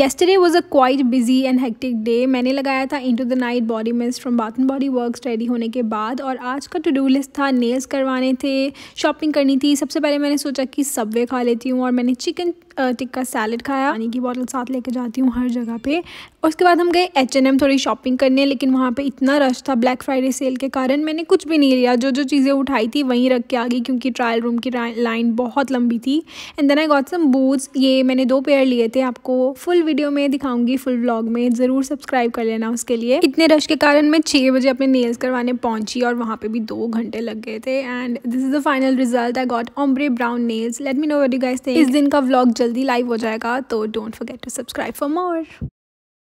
yesterday was a quite busy and hectic day मैंने लगाया था into the night body mist from bath and body work ready होने के बाद और आज का टू डू लिस्ट था नेल्स करवाने थे शॉपिंग करनी थी सबसे पहले मैंने सोचा कि सब्वे खा लेती हूँ और मैंने चिकन टिक्का सैलड खाया पानी की बॉटल साथ लेके जाती हूँ हर जगह पे उसके बाद हम गए एच एन एम थोड़ी शॉपिंग करने लेकिन वहाँ पे इतना रश था ब्लैक फ्राइडे सेल के कारण मैंने कुछ भी नहीं लिया जो जो चीज़ें उठाई थी वहीं रख के आ गई क्योंकि ट्रायल रूम की लाइन बहुत लंबी थी and then I got some boots ये मैंने दो पेयर लिए थे आपको फुल वीडियो में दिखाऊंगी फुल ब्लॉग में ज़रूर सब्सक्राइब कर लेना उसके लिए इतने रश के कारण मैं छः बजे अपने नेल्स करवाने पहुँची और वहाँ पर भी दो घंटे लग गए थे and this is the final result I got ombre brown nails let me know what you थे इस दिन का ब्लॉग जल्द जल्दी लाइव हो जाएगा तो don't forget to subscribe for more